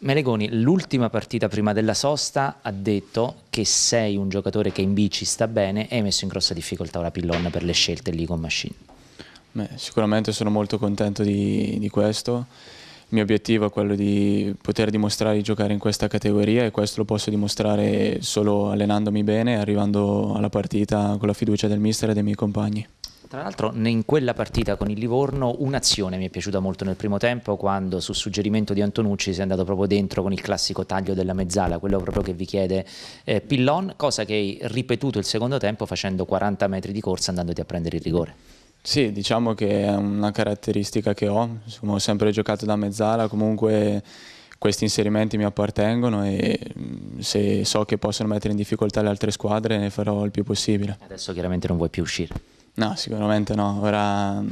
Melegoni, l'ultima partita prima della sosta ha detto che sei un giocatore che in bici sta bene e hai messo in grossa difficoltà ora Pillon per le scelte lì con Machine. Beh, sicuramente sono molto contento di, di, questo. Il mio obiettivo è quello di poter dimostrare di giocare in questa categoria e questo lo posso dimostrare solo allenandomi bene e arrivando alla partita con la fiducia del mister e dei miei compagni. Tra l'altro in quella partita con il Livorno un'azione mi è piaciuta molto nel primo tempo quando su suggerimento di Antonucci si è andato proprio dentro con il classico taglio della mezzala, quello proprio che vi chiede eh, Pillon, cosa che hai ripetuto il secondo tempo facendo 40 metri di corsa andandoti a prendere il rigore. Sì, diciamo che è una caratteristica che ho, Insomma, ho sempre giocato da mezzala, comunque questi inserimenti mi appartengono e mm, se so che possono mettere in difficoltà le altre squadre ne farò il più possibile. Adesso chiaramente non vuoi più uscire. No, sicuramente no. Ora mm,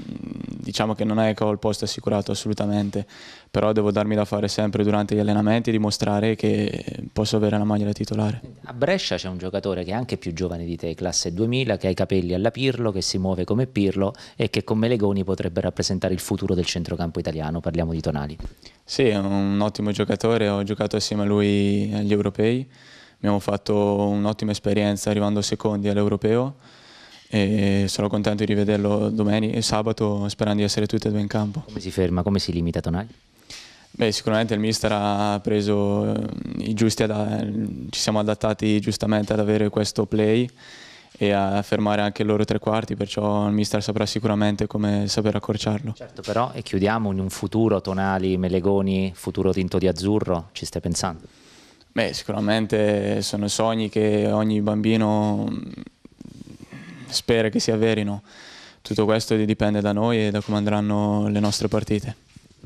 diciamo che non è che ho il posto assicurato assolutamente, però devo darmi da fare sempre durante gli allenamenti e dimostrare che posso avere la maglia da titolare. A Brescia c'è un giocatore che è anche più giovane di te, classe 2000, che ha i capelli alla Pirlo, che si muove come Pirlo e che come Legoni potrebbe rappresentare il futuro del centrocampo italiano. Parliamo di Tonali. Sì, è un ottimo giocatore, ho giocato assieme a lui agli europei, abbiamo fatto un'ottima esperienza arrivando secondi all'europeo e sarò contento di rivederlo domenica e sabato sperando di essere tutti e due in campo. Come si ferma, come si limita Tonali? Beh, sicuramente il mister ha preso eh, i giusti, ci siamo adattati giustamente ad avere questo play e a fermare anche il loro tre quarti, perciò il mister saprà sicuramente come saper accorciarlo. Certo, però, e chiudiamo, in un futuro Tonali, Melegoni, futuro tinto di azzurro, ci stai pensando? Beh, sicuramente sono sogni che ogni bambino spera che si avverino. Tutto questo dipende da noi e da come andranno le nostre partite.